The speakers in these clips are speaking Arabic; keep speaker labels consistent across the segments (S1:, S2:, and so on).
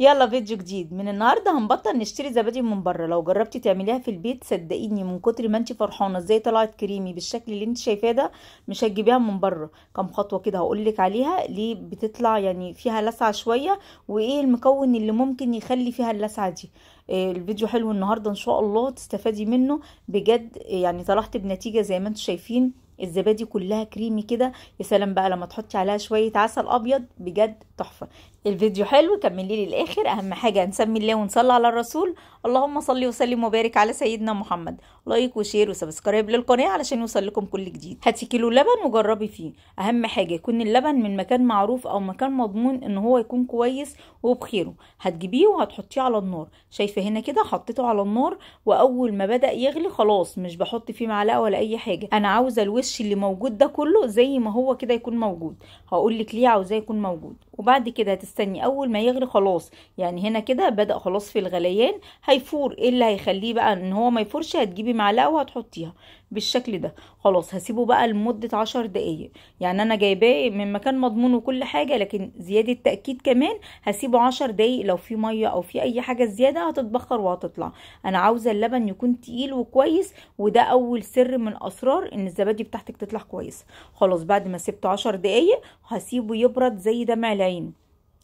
S1: يلا فيديو جديد من النهارده هنبطل نشتري زبادي من بره لو جربتي تعمليها في البيت صدقيني من كتر ما انت فرحانه ازاي طلعت كريمي بالشكل اللي انت شايفاه ده مش هتجيبيها من بره كام خطوه كده هقول لك عليها ليه بتطلع يعني فيها لسعه شويه وايه المكون اللي ممكن يخلي فيها اللسعه دي آه، الفيديو حلو النهارده ان شاء الله تستفادي منه بجد يعني طلعت بنتيجه زي ما انتم شايفين الزبادي كلها كريمي كده يا سلام بقى لما تحطي عليها شويه عسل ابيض بجد تحفه الفيديو حلو كملي لي للاخر اهم حاجه نسمي الله ونصلي على الرسول اللهم صل وسلم وبارك على سيدنا محمد لايك وشير وسبسكرايب للقناه علشان يوصل لكم كل جديد هاتي كيلو لبن وجربي فيه اهم حاجه يكون اللبن من مكان معروف او مكان مضمون ان هو يكون كويس وبخيره هتجيبيه وهتحطيه على النار شايفه هنا كده حطيته على النار واول ما بدا يغلي خلاص مش بحط فيه معلقه ولا اي حاجه انا عاوزه الوش الوش اللي موجود ده كله زي ما هو كده يكون موجود هقول لك ليه عاوزاه يكون موجود وبعد كده هتستني اول ما يغلي خلاص يعني هنا كده بدا خلاص في الغليان هيفور ايه اللي هيخليه بقى ان هو ما يفورش هتجيبي معلقه وهتحطيها بالشكل ده خلاص هسيبه بقى لمدة عشر دقايق يعني انا جايباه من مكان مضمون وكل حاجة لكن زيادة تأكيد كمان هسيبه عشر دقايق لو في مية او في اي حاجة زيادة هتتبخر وهتطلع انا عاوزة اللبن يكون تقيل وكويس وده اول سر من اسرار ان الزبادي بتاعتك تطلع كويسة خلاص بعد ما سبته عشر دقايق هسيبه يبرد زي دمع العين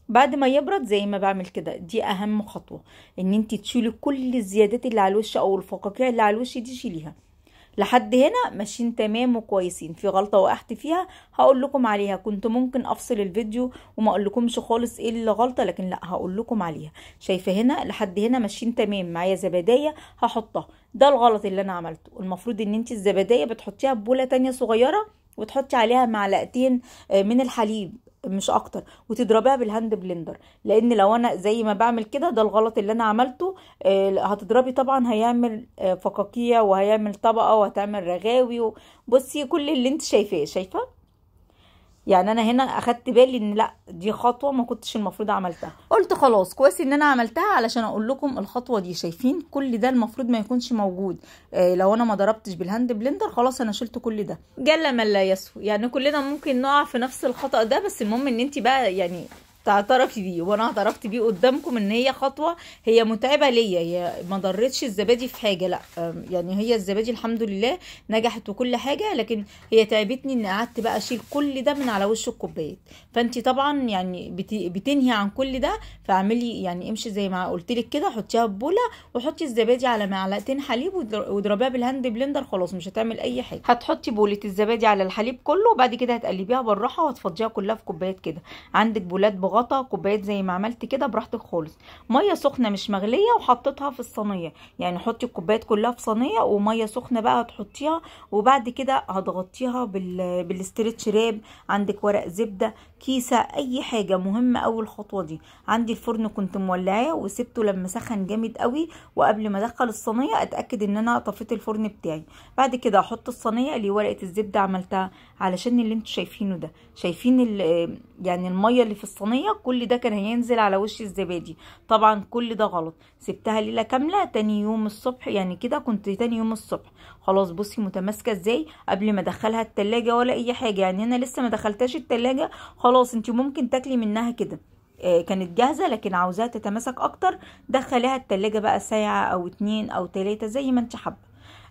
S1: بعد ما يبرد زي ما بعمل كده دي اهم خطوه ان انت تشيلي كل الزيادات اللي على الوش او الفقاقيع اللي على الوش دي شيليها لحد هنا ماشيين تمام وكويسين في غلطه وقعت فيها هقول لكم عليها كنت ممكن افصل الفيديو وما اقول لكمش خالص ايه الغلطه لكن لا هقول لكم عليها شايفه هنا لحد هنا ماشيين تمام معايا زبادية هحطها ده الغلط اللي انا عملته المفروض ان انت الزبادية بتحطيها ببوله تانية صغيره وتحطي عليها معلقتين آه، من الحليب مش اكتر وتضربيها بالهاند بلندر لان لو انا زي ما بعمل كده ده الغلط اللي انا عملته آه، هتضربي طبعا هيعمل آه، فقاقيع وهيعمل طبقه وهتعمل رغاوي بصي كل اللي انت شايفاه شايفه يعني انا هنا اخدت بالي ان لا دي خطوه ما كنتش المفروض عملتها قلت خلاص كويس ان انا عملتها علشان اقول لكم الخطوه دي شايفين كل ده المفروض ما يكونش موجود إيه لو انا ما ضربتش بالهاند بلندر خلاص انا شلت كل ده جل من لا يسهو يعني كلنا ممكن نقع في نفس الخطا ده بس المهم ان انت بقى يعني تعترفي بيه وانا اعترفت بيه قدامكم ان هي خطوه هي متعبه ليا هي ما ضرتش الزبادي في حاجه لا يعني هي الزبادي الحمد لله نجحت وكل حاجه لكن هي تعبتني ان قعدت بقى اشيل كل ده من على وش الكوبايات فانت طبعا يعني بتنهي عن كل ده فاعملي يعني امشي زي ما قلت لك كده حطيها في بوله وحطي الزبادي على معلقتين حليب واضربيها بالهاند بلندر خلاص مش هتعمل اي حاجه هتحطي بوله الزبادي على الحليب كله وبعد كده هتقلبيها بالراحه وهتفضيها كلها في كوبايات كده عندك بولات بغ... غطا كوبايات زي ما عملت كده براحتك خالص ميه سخنه مش مغليه وحطيتها في الصينيه يعني حطي الكوبايات كلها في صينيه وميه سخنه بقى هتحطيها وبعد كده هتغطيها بال... بالاسترتش راب عندك ورق زبده كيسه اي حاجه مهمه اول الخطوه دي عندي الفرن كنت مولعاه وسبته لما سخن جامد قوي وقبل ما ادخل الصينيه اتاكد ان انا طفيت الفرن بتاعي بعد كده احط الصينيه اللي ورقه الزبده عملتها علشان اللي انتوا شايفينه ده شايفين يعني الميه اللي في الصينيه المية كل ده كان هينزل على وش الزبادي طبعا كل ده غلط سبتها ليلة كاملة تاني يوم الصبح يعني كده كنت تاني يوم الصبح خلاص بصي متماسكة ازاي قبل ما ادخلها التلاجة ولا اي حاجة يعني انا لسه ما دخلتهاش التلاجة خلاص انت ممكن تاكلي منها كده آه، كانت جاهزة لكن عاوزاها تتماسك اكتر دخليها التلاجة بقى ساعة او اتنين او تلاتة زي ما انت حابة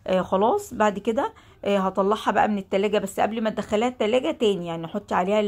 S1: آه خلاص بعد كده آه هطلعها بقى من التلاجة بس قبل ما تدخليها التلاجة تاني يعني حطي عليها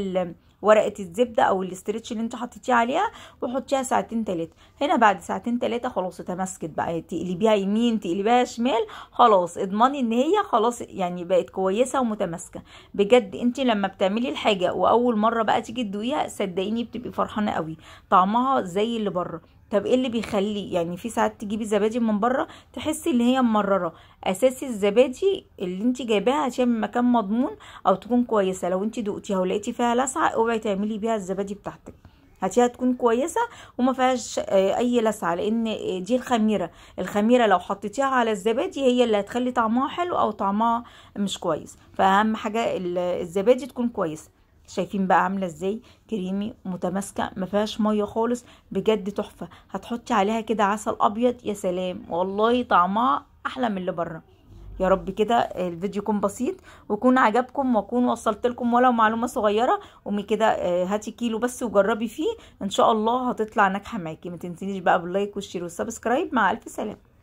S1: ورقه الزبده او الاسترتش اللي انت حطيتيه عليها وحطيها ساعتين ثلاثه هنا بعد ساعتين ثلاثه خلاص اتمسكت بقى تقلبيها يمين تقلبيها شمال خلاص اضمني ان هي خلاص يعني بقت كويسه ومتماسكه بجد انت لما بتعملي الحاجه واول مره بقى تيجي تدوقيها صدقيني بتبقي فرحانه قوي طعمها زي اللي بره طب ايه اللي بيخلي يعني في ساعات تجيبي زبادي من بره تحسي ان هي ممرره اساسي الزبادي اللي انت جايباها عشان من مكان مضمون او تكون كويسه لو انت دوقتيها ولقيتي فيها لسعه اوعي تعملي بيها الزبادي بتاعتك هاتيها تكون كويسه وما فيهاش آه، اي لسعه لان آه، دي الخميره الخميره لو حطيتيها على الزبادي هي اللي هتخلي طعمها حلو او طعمها مش كويس فاهم حاجه الزبادي تكون كويسه شايفين بقى عامله ازاي كريمي متماسكه ما فيهاش ميه خالص بجد تحفه هتحطي عليها كده عسل ابيض يا سلام والله طعمها احلى من اللي بره يا رب كده الفيديو يكون بسيط ويكون عجبكم واكون وصلت لكم ولو معلومه صغيره قومي كده آه، هاتي كيلو بس وجربي فيه ان شاء الله هتطلع ناجحه معاكي ما تنسينيش بقى باللايك والشير والسبسكرايب مع الف سلامه